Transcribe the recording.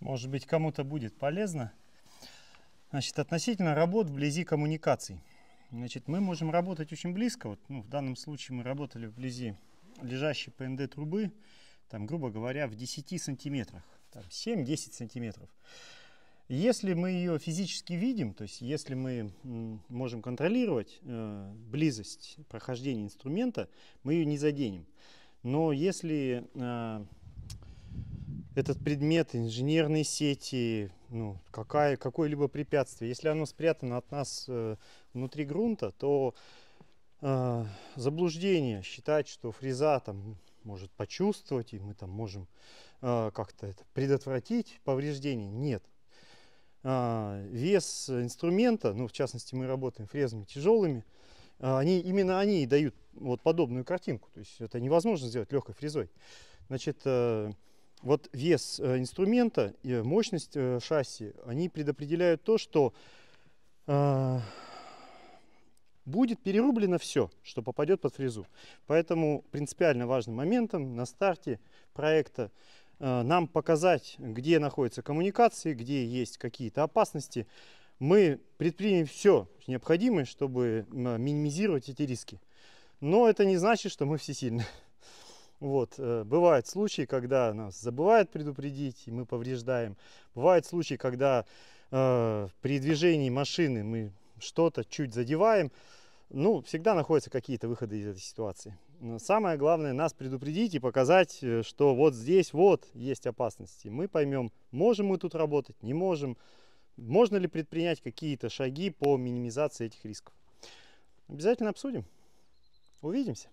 Может быть, кому-то будет полезно. Значит, относительно работ вблизи коммуникаций. Значит, мы можем работать очень близко. Вот, ну, в данном случае мы работали вблизи лежащей ПНД трубы, там, грубо говоря, в 10 сантиметрах, 7-10 сантиметров. Если мы ее физически видим, то есть если мы можем контролировать э, близость прохождения инструмента, мы ее не заденем. Но если э, этот предмет, инженерные сети, ну, какая, какое-либо препятствие. Если оно спрятано от нас э, внутри грунта, то э, заблуждение считать, что фреза там может почувствовать, и мы там можем э, как-то это предотвратить повреждение. Нет. Э, вес инструмента, ну, в частности, мы работаем фрезами тяжелыми, э, они, именно они и дают вот подобную картинку. То есть это невозможно сделать легкой фрезой. Значит, э, вот вес э, инструмента и мощность э, шасси, они предопределяют то, что э, будет перерублено все, что попадет под фрезу. Поэтому принципиально важным моментом на старте проекта э, нам показать, где находятся коммуникации, где есть какие-то опасности. Мы предпримем все необходимое, чтобы минимизировать эти риски. Но это не значит, что мы все сильны. Вот, э, бывают случаи, когда нас забывают предупредить, и мы повреждаем. Бывают случаи, когда э, при движении машины мы что-то чуть задеваем. Ну, всегда находятся какие-то выходы из этой ситуации. Но самое главное нас предупредить и показать, э, что вот здесь вот есть опасности. Мы поймем, можем мы тут работать, не можем. Можно ли предпринять какие-то шаги по минимизации этих рисков. Обязательно обсудим. Увидимся.